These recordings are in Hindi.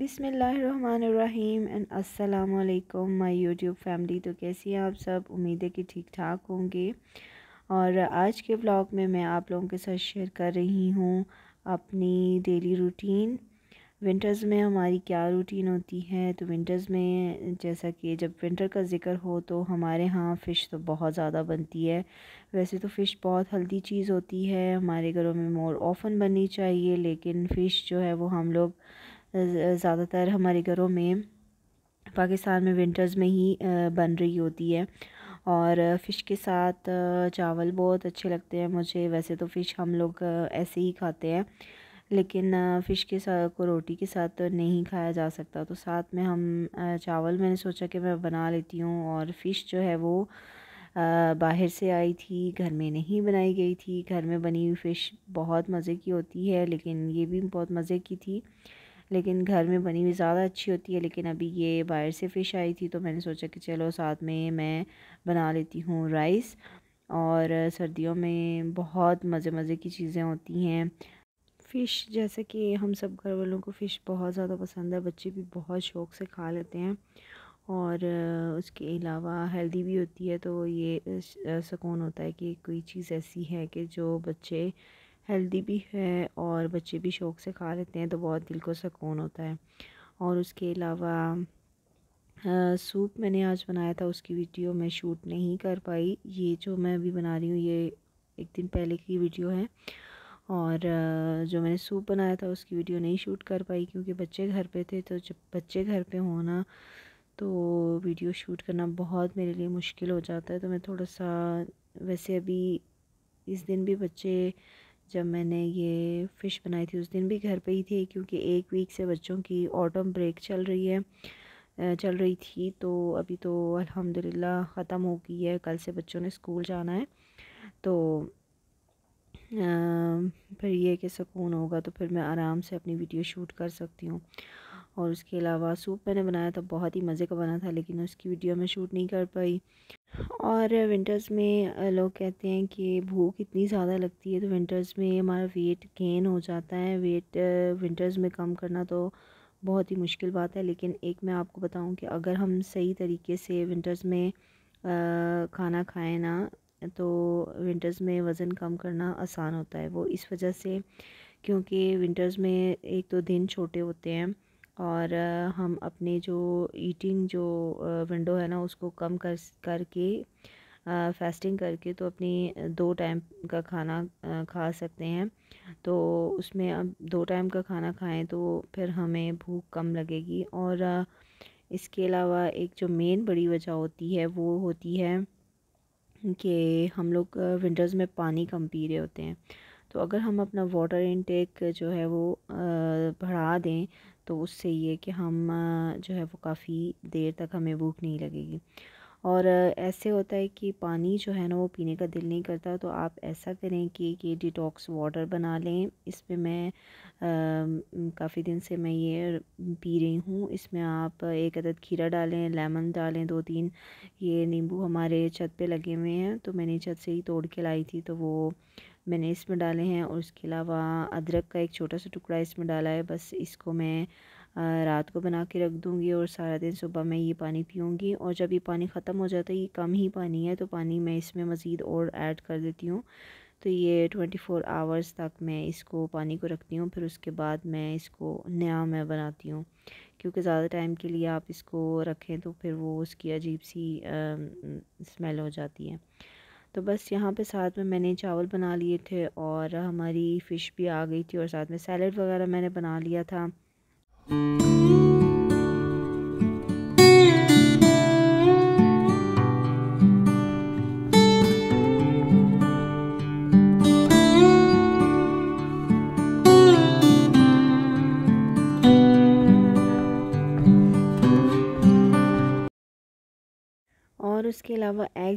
बिसमीम एंड असलकम माई यूट्यूब फैमिली तो कैसी हैं आप सब उम्मीद है कि ठीक ठाक होंगे और आज के ब्लॉग में मैं आप लोगों के साथ शेयर कर रही हूँ अपनी डेली रूटीन विंटर्स में हमारी क्या रूटीन होती है तो विंटर्स में जैसा कि जब विंटर का ज़िक्र हो तो हमारे यहाँ फ़िश तो बहुत ज़्यादा बनती है वैसे तो फ़िश बहुत हेल्दी चीज़ होती है हमारे घरों में मोर ऑफन बननी चाहिए लेकिन फ़िश जो है वो हम लोग ज़्यादातर हमारे घरों में पाकिस्तान में विंटर्स में ही बन रही होती है और फ़िश के साथ चावल बहुत अच्छे लगते हैं मुझे वैसे तो फ़िश हम लोग ऐसे ही खाते हैं लेकिन फ़िश के साथ को रोटी के साथ तो नहीं खाया जा सकता तो साथ में हम चावल मैंने सोचा कि मैं बना लेती हूँ और फ़िश जो है वो बाहर से आई थी घर में नहीं बनाई गई थी घर में बनी हुई फ़िश बहुत मज़े की होती है लेकिन ये भी बहुत मज़े की थी लेकिन घर में बनी हुई ज़्यादा अच्छी होती है लेकिन अभी ये बाहर से फ़िश आई थी तो मैंने सोचा कि चलो साथ में मैं बना लेती हूँ राइस और सर्दियों में बहुत मज़े मज़े की चीज़ें होती हैं फ़िश जैसे कि हम सब घर वालों को फ़िश बहुत ज़्यादा पसंद है बच्चे भी बहुत शौक़ से खा लेते हैं और उसके अलावा हेल्दी भी होती है तो ये सुकून होता है कि कोई चीज़ ऐसी है कि जो बच्चे हेल्दी भी है और बच्चे भी शौक़ से खा लेते हैं तो बहुत दिल को सुकून होता है और उसके अलावा सूप मैंने आज बनाया था उसकी वीडियो मैं शूट नहीं कर पाई ये जो मैं अभी बना रही हूँ ये एक दिन पहले की वीडियो है और जो मैंने सूप बनाया था उसकी वीडियो नहीं शूट कर पाई क्योंकि बच्चे घर पे थे तो जब बच्चे घर पे हो ना तो वीडियो शूट करना बहुत मेरे लिए मुश्किल हो जाता है तो मैं थोड़ा सा वैसे अभी इस दिन भी बच्चे जब मैंने ये फ़िश बनाई थी उस दिन भी घर पे ही थी क्योंकि एक वीक से बच्चों की ऑटम ब्रेक चल रही है चल रही थी तो अभी तो अल्हम्दुलिल्लाह ख़त्म हो गई है कल से बच्चों ने स्कूल जाना है तो आ, फिर ये कि सुकून होगा तो फिर मैं आराम से अपनी वीडियो शूट कर सकती हूँ और उसके अलावा सूप मैंने बनाया था बहुत ही मज़े का बना था लेकिन उसकी वीडियो मैं शूट नहीं कर पाई और विंटर्स में लोग कहते हैं कि भूख इतनी ज़्यादा लगती है तो विंटर्स में हमारा वेट गेन हो जाता है वेट विंटर्स में कम करना तो बहुत ही मुश्किल बात है लेकिन एक मैं आपको बताऊँ कि अगर हम सही तरीके से विंटर्स में खाना खाएं ना तो विंटर्स में वज़न कम करना आसान होता है वो इस वजह से क्योंकि विंटर्स में एक तो दिन छोटे होते हैं और हम अपने जो ईटिंग जो विंडो है ना उसको कम कर करके फास्टिंग करके तो अपनी दो टाइम का खाना खा सकते हैं तो उसमें अब दो टाइम का खाना खाएं तो फिर हमें भूख कम लगेगी और इसके अलावा एक जो मेन बड़ी वजह होती है वो होती है कि हम लोग विंटर्स में पानी कम पी रहे होते हैं तो अगर हम अपना वाटर इनटेक जो है वो बढ़ा दें तो उससे ये कि हम जो है वो काफ़ी देर तक हमें भूख नहीं लगेगी और ऐसे होता है कि पानी जो है ना वो पीने का दिल नहीं करता तो आप ऐसा करें कि ये डिटॉक्स वाटर बना लें इस पर मैं काफ़ी दिन से मैं ये पी रही हूँ इसमें आप एक अदद खीरा डालें लेमन डालें दो तीन ये नींबू हमारे छत पे लगे हुए हैं तो मैंने छत से ही तोड़ के लाई थी तो वो मैंने इसमें डाले हैं और उसके अलावा अदरक का एक छोटा सा टुकड़ा इसमें डाला है बस इसको मैं रात को बना के रख दूँगी और सारा दिन सुबह मैं ये पानी पीऊँगी और जब ये पानी ख़त्म हो जाता है ये कम ही पानी है तो पानी मैं इसमें मज़ीद और ऐड कर देती हूँ तो ये ट्वेंटी फ़ोर आवर्स तक मैं इसको पानी को रखती हूँ फिर उसके बाद मैं इसको नया मैं बनाती हूँ क्योंकि ज़्यादा टाइम के लिए आप इसको रखें तो फिर वो उसकी अजीब सी स्मेल हो जाती है तो बस यहाँ पे साथ में मैंने चावल बना लिए थे और हमारी फ़िश भी आ गई थी और साथ में सैलड वगैरह मैंने बना लिया था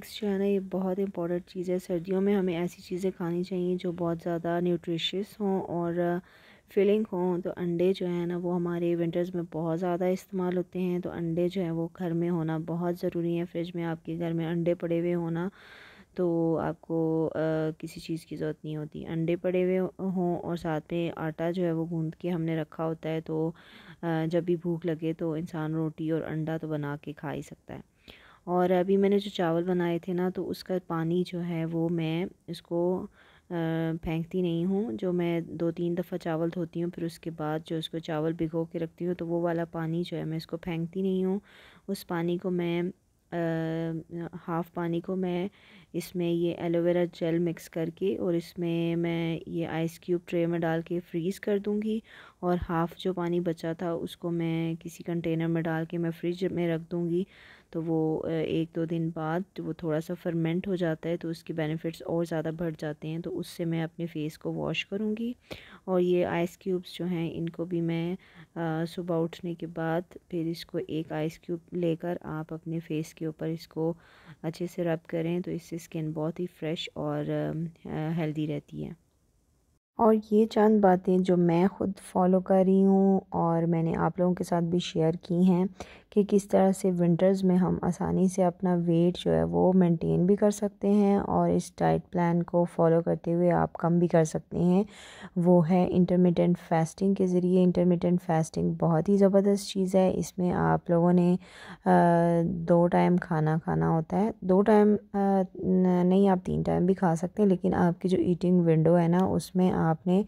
मिक्स जो है ना ये बहुत इंपॉर्टेंट चीज़ है सर्दियों में हमें ऐसी चीज़ें खानी चाहिए जो बहुत ज़्यादा न्यूट्रिशियस हों और फिलिंग हों तो अंडे जो है ना वो हमारे विंटर्स में बहुत ज़्यादा इस्तेमाल होते हैं तो अंडे जो है वो घर में होना बहुत ज़रूरी है फ्रिज में आपके घर में अंडे पड़े हुए होना तो आपको आ, किसी चीज़ की ज़रूरत नहीं होती अंडे पड़े हुए हों और साथ में आटा जो है वो गूँध के हमने रखा होता है तो आ, जब भी भूख लगे तो इंसान रोटी और अंडा तो बना के खा ही सकता है और अभी मैंने जो चावल बनाए थे ना तो उसका पानी जो है वो मैं इसको फेंकती नहीं हूँ जो मैं दो तीन दफ़ा चावल धोती हूँ फिर उसके बाद जो उसको चावल भिगो के रखती हूँ तो वो वाला पानी जो है मैं इसको फेंकती नहीं हूँ उस पानी को मैं हाफ़ पानी को मैं इसमें ये एलोवेरा जेल मिक्स करके और इसमें मैं ये आइस क्यूब ट्रे में डाल के फ्रीज़ कर दूँगी और हाफ़ जो पानी बचा था उसको मैं किसी कंटेनर में डाल के मैं फ्रिज में रख दूँगी तो वो एक दो दिन बाद वो थोड़ा सा फर्मेंट हो जाता है तो उसके बेनिफिट्स और ज़्यादा बढ़ जाते हैं तो उससे मैं अपने फेस को वॉश करूँगी और ये आइस क्यूब्स जो हैं इनको भी मैं सुबह उठने के बाद फिर इसको एक आइस क्यूब लेकर आप अपने फेस के ऊपर इसको अच्छे से रब करें तो इससे स्किन बहुत ही फ्रेश और हेल्दी रहती है और ये चंद बातें जो मैं ख़ुद फॉलो कर रही हूँ और मैंने आप लोगों के साथ भी शेयर की हैं कि किस तरह से विंटर्स में हम आसानी से अपना वेट जो है वो मेंटेन भी कर सकते हैं और इस डाइट प्लान को फॉलो करते हुए आप कम भी कर सकते हैं वो है इंटरमीडियंट फास्टिंग के ज़रिए इंटरमीडियंट फास्टिंग बहुत ही ज़बरदस्त चीज़ है इसमें आप लोगों ने दो टाइम खाना खाना होता है दो टाइम नहीं आप तीन टाइम भी खा सकते हैं लेकिन आपकी जो ईटिंग विंडो है ना उसमें आपने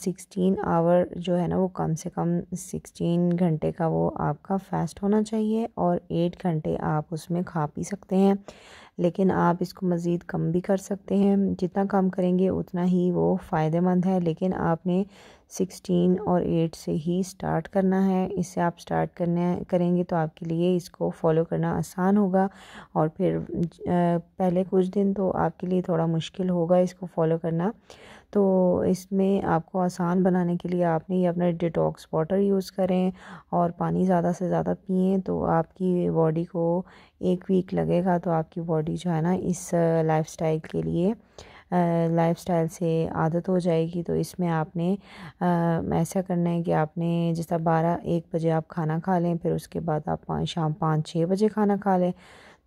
सिक्सटीन आवर जो है ना वो कम से कम सिक्सटीन घंटे का वो आपका फास्ट होना चाहिए और एट घंटे आप उसमें खा पी सकते हैं लेकिन आप इसको मज़ीद कम भी कर सकते हैं जितना कम करेंगे उतना ही वो फ़ायदेमंद है लेकिन आपने सिक्सटीन और एट से ही स्टार्ट करना है इससे आप स्टार्ट करने करेंगे तो आपके लिए इसको फॉलो करना आसान होगा और फिर पहले कुछ दिन तो आपके लिए थोड़ा मुश्किल होगा इसको फॉलो करना तो इसमें आपको आसान बनाने के लिए आपने ये अपना डिटॉक्स वाटर यूज़ करें और पानी ज़्यादा से ज़्यादा पिए तो आपकी बॉडी को एक वीक लगेगा तो आपकी बॉडी जो है ना इस लाइफ के लिए स्टाइल से आदत हो जाएगी तो इसमें आपने आ, ऐसा करना है कि आपने जैसा बारह एक बजे आप खाना खा लें फिर उसके बाद आप पाँच शाम पाँच छः बजे खाना खा लें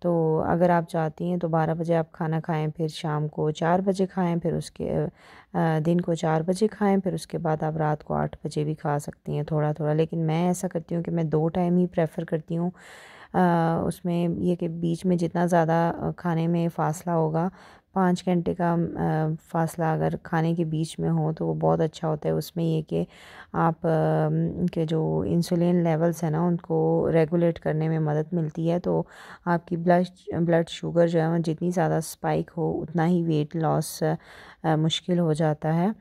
तो अगर आप चाहती हैं तो बारह बजे आप खाना खाएं फिर शाम को चार बजे खाएं फिर उसके दिन को चार बजे खाएं फिर उसके बाद आप रात को आठ बजे भी खा सकती हैं थोड़ा थोड़ा लेकिन मैं ऐसा करती हूँ कि मैं दो टाइम ही प्रेफर करती हूँ उसमें ये कि बीच में जितना ज़्यादा खाने में फ़ासला होगा पाँच घंटे का फ़ासला अगर खाने के बीच में हो तो वो बहुत अच्छा होता है उसमें ये कि आप के जो इंसुलिन लेवल्स हैं ना उनको रेगुलेट करने में मदद मिलती है तो आपकी ब्लड ब्लड शुगर जो है वो जितनी ज़्यादा स्पाइक हो उतना ही वेट लॉस मुश्किल हो जाता है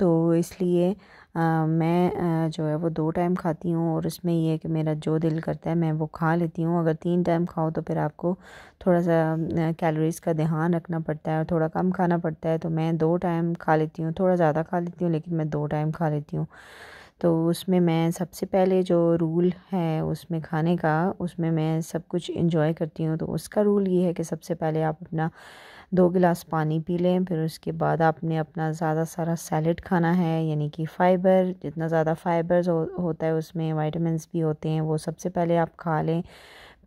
तो इसलिए आ, मैं आ, जो है वो दो टाइम खाती हूँ और उसमें ये है कि मेरा जो दिल करता है मैं वो खा लेती हूँ अगर तीन टाइम खाओ तो फिर आपको थोड़ा सा कैलोरीज़ का ध्यान रखना पड़ता है और थोड़ा कम खाना पड़ता है तो मैं दो टाइम खा लेती हूँ थोड़ा ज़्यादा खा लेती हूँ लेकिन मैं दो टाइम खा लेती हूँ तो उसमें मैं सबसे पहले जो रूल है उसमें खाने का उसमें मैं सब कुछ इंजॉय करती हूँ तो उसका रूल ये है कि सबसे पहले आप अपना दो गिलास पानी पी लें फिर उसके बाद आपने अपना ज़्यादा सारा सैलड खाना है यानी कि फ़ाइबर जितना ज़्यादा फ़ाइबर्स हो, होता है उसमें वाइटामिन भी होते हैं वो सबसे पहले आप खा लें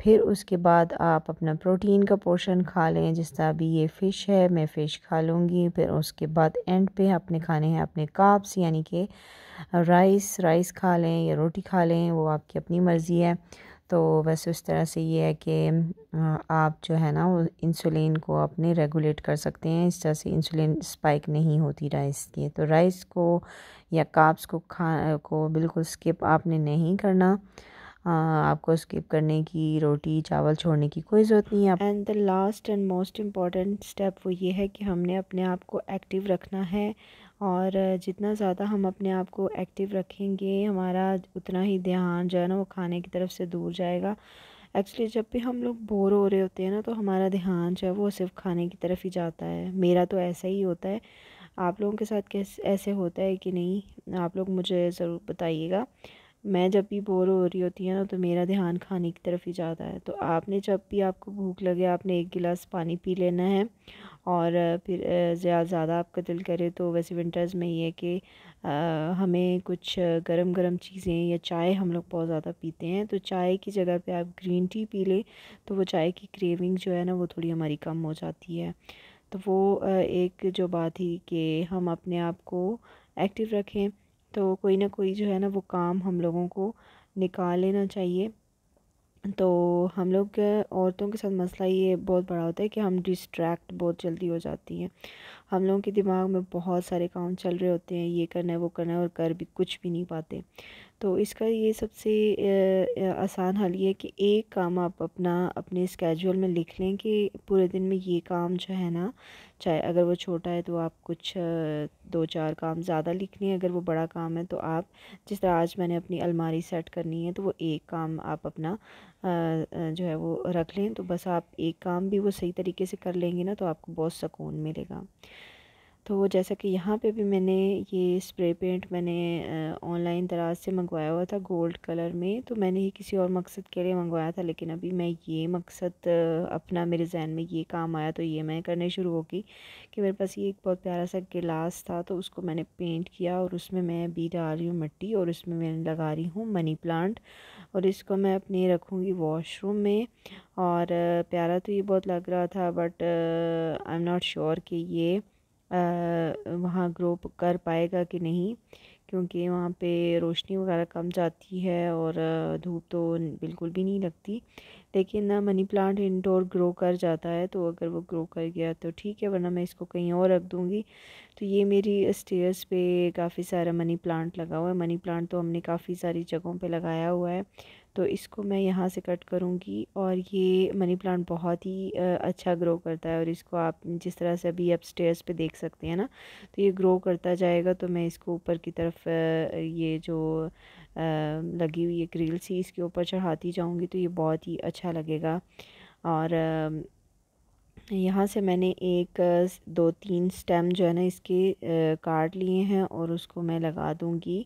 फिर उसके बाद आप अपना प्रोटीन का पोर्शन खा लें जिस तरह भी ये फ़िश है मैं फ़िश खा लूँगी फिर उसके बाद एंड पे अपने खाने हैं अपने काप्स यानी कि राइस राइस खा लें या रोटी खा लें वो आपकी अपनी मर्ज़ी है तो वैसे उस तरह से ये है कि आप जो है ना वो इंसुलिन को अपने रेगुलेट कर सकते हैं इस तरह से इंसुलिन स्पाइक नहीं होती राइस की तो राइस को या काप्स को खा को बिल्कुल स्किप आपने नहीं करना आपको स्किप करने की रोटी चावल छोड़ने की कोई ज़रूरत नहीं है and the last and most important step वो ये है कि हमने अपने आप को एक्टिव रखना है और जितना ज़्यादा हम अपने आप को एक्टिव रखेंगे हमारा उतना ही ध्यान जो है ना वो खाने की तरफ से दूर जाएगा एक्चुअली जब भी हम लोग बोर हो रहे होते हैं ना तो हमारा ध्यान जो है वो सिर्फ खाने की तरफ ही जाता है मेरा तो ऐसा ही होता है आप लोगों के साथ कैसे ऐसे होता है कि नहीं आप लोग मुझे ज़रूर बताइएगा मैं जब भी बोर हो रही होती है ना तो मेरा ध्यान खाने की तरफ ही जाता है तो आपने जब भी आपको भूख लगे आपने एक गिलास पानी पी लेना है और फिर ज़्यादा आपका दिल करे तो वैसे विंटर्स में ये कि हमें कुछ गरम गरम चीज़ें या चाय हम लोग बहुत ज़्यादा पीते हैं तो चाय की जगह पे आप ग्रीन टी पी लें तो वो चाय की क्रेविंग जो है ना वो थोड़ी हमारी कम हो जाती है तो वो एक जो बात थी कि हम अपने आप को एक्टिव रखें तो कोई ना कोई जो है ना वो काम हम लोगों को निकाल लेना चाहिए तो हम लोग औरतों के साथ मसला ये बहुत बड़ा होता है कि हम डिस्ट्रैक्ट बहुत जल्दी हो जाती हैं हम लोगों के दिमाग में बहुत सारे काम चल रहे होते हैं ये करना है वो करना है और कर भी कुछ भी नहीं पाते तो इसका ये सबसे आसान हल ये है कि एक काम आप अपना अपने स्केजुअल में लिख लें कि पूरे दिन में ये काम जो है ना चाहे अगर वो छोटा है तो आप कुछ दो चार काम ज़्यादा लिख लें अगर वो बड़ा काम है तो आप जिस तरह आज मैंने अपनी अलमारी सेट करनी है तो वो एक काम आप अपना जो है वो रख लें तो बस आप एक काम भी वो सही तरीके से कर लेंगे ना तो आपको बहुत सुकून मिलेगा तो जैसा कि यहाँ पे भी मैंने ये स्प्रे पेंट मैंने ऑनलाइन दराज से मंगवाया हुआ था गोल्ड कलर में तो मैंने ये किसी और मकसद के लिए मंगवाया था लेकिन अभी मैं ये मकसद अपना मेरे जहन में ये काम आया तो ये मैं करने शुरू हो गई कि मेरे पास ये एक बहुत प्यारा सा गिलास था तो उसको मैंने पेंट किया और उसमें मैं भी डाल रही हूँ मिट्टी और उसमें मैंने लगा रही हूँ मनी प्लांट और इसको मैं अपने रखूँगी वॉशरूम में और प्यारा तो ये बहुत लग रहा था but I am not sure कि ये वहाँ ग्रो कर पाएगा कि नहीं क्योंकि वहाँ पे रोशनी वगैरह कम जाती है और धूप तो बिल्कुल भी नहीं लगती लेकिन ना मनी प्लांट इंडोर ग्रो कर जाता है तो अगर वो ग्रो कर गया तो ठीक है वरना मैं इसको कहीं और रख दूँगी तो ये मेरी स्टेयर्स पे काफ़ी सारा मनी प्लांट लगा हुआ है मनी प्लांट तो हमने काफ़ी सारी जगहों पे लगाया हुआ है तो इसको मैं यहाँ से कट करूँगी और ये मनी प्लांट बहुत ही अच्छा ग्रो करता है और इसको आप जिस तरह से अभी आप स्टेयर्स पर देख सकते हैं ना तो ये ग्रो करता जाएगा तो मैं इसको ऊपर की तरफ ये जो लगी हुई है ग्रिल्स ही इसके ऊपर चढ़ाती जाऊँगी तो ये बहुत ही अच्छा लगेगा और यहाँ से मैंने एक दो तीन स्टेम जो है ना इसके काट लिए हैं और उसको मैं लगा दूँगी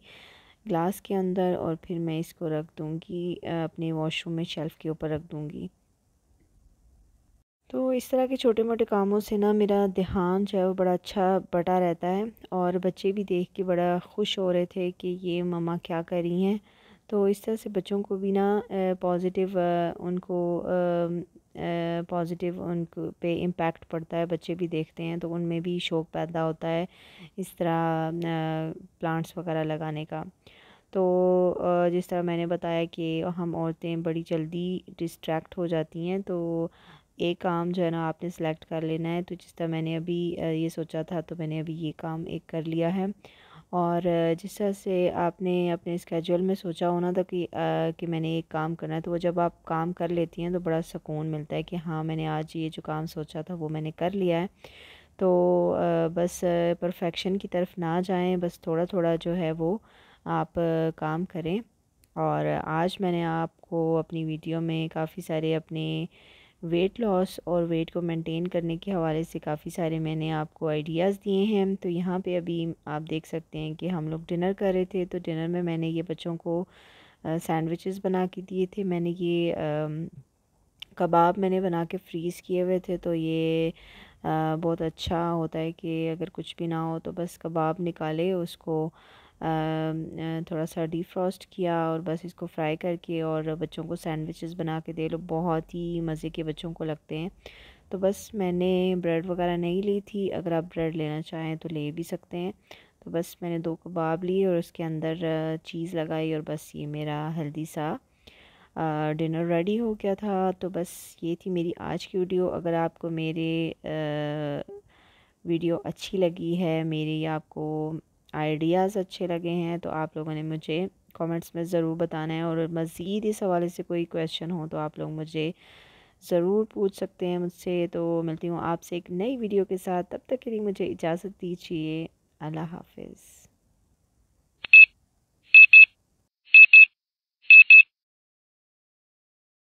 ग्लास के अंदर और फिर मैं इसको रख दूँगी अपने वॉशरूम में शेल्फ़ के ऊपर रख दूँगी तो इस तरह के छोटे मोटे कामों से ना मेरा ध्यान जो है वो बड़ा अच्छा बटा रहता है और बच्चे भी देख के बड़ा खुश हो रहे थे कि ये ममा क्या कर रही हैं तो इस तरह से बच्चों को भी ना पॉजिटिव उनको पॉजिटिव उन पे इम्पैक्ट पड़ता है बच्चे भी देखते हैं तो उनमें भी शौक़ पैदा होता है इस तरह प्लांट्स वगैरह लगाने का तो जिस तरह मैंने बताया कि हम औरतें बड़ी जल्दी डिस्ट्रैक्ट हो जाती हैं तो एक काम जो है ना आपने सेलेक्ट कर लेना है तो जिस तरह मैंने अभी ये सोचा था तो मैंने अभी ये काम एक कर लिया है और जिस तरह से आपने अपने स्केड्यूल में सोचा होना तो कि आ, कि मैंने एक काम करना है तो वो जब आप काम कर लेती हैं तो बड़ा सुकून मिलता है कि हाँ मैंने आज ये जो काम सोचा था वो मैंने कर लिया है तो आ, बस परफेक्शन की तरफ ना जाएं बस थोड़ा थोड़ा जो है वो आप आ, काम करें और आज मैंने आपको अपनी वीडियो में काफ़ी सारे अपने वेट लॉस और वेट को मेंटेन करने के हवाले से काफ़ी सारे मैंने आपको आइडियाज़ दिए हैं तो यहाँ पे अभी आप देख सकते हैं कि हम लोग डिनर कर रहे थे तो डिनर में मैंने ये बच्चों को सैंडविचेस बना के दिए थे मैंने ये कबाब मैंने बना के फ्रीज़ किए हुए थे तो ये आ, बहुत अच्छा होता है कि अगर कुछ भी ना हो तो बस कबाब निकाले उसको थोड़ा सा डीफ्रॉस्ट किया और बस इसको फ्राई करके और बच्चों को सैंडविचेस बना के दे लो बहुत ही मज़े के बच्चों को लगते हैं तो बस मैंने ब्रेड वगैरह नहीं ली थी अगर आप ब्रेड लेना चाहें तो ले भी सकते हैं तो बस मैंने दो कबाब लिए और उसके अंदर चीज़ लगाई और बस ये मेरा हेल्दी सा डिनर रेडी हो गया था तो बस ये थी मेरी आज की वीडियो अगर आपको मेरे आ, वीडियो अच्छी लगी है मेरी आपको आइडियाज़ अच्छे लगे हैं तो आप लोगों ने मुझे कमेंट्स में ज़रूर बताना है और मज़ीद इस हवाले से कोई क्वेश्चन हो तो आप लोग मुझे ज़रूर पूछ सकते हैं मुझसे तो मिलती हूँ आपसे एक नई वीडियो के साथ तब तक के लिए मुझे इजाज़त दीजिए अल्लाह हाफिज़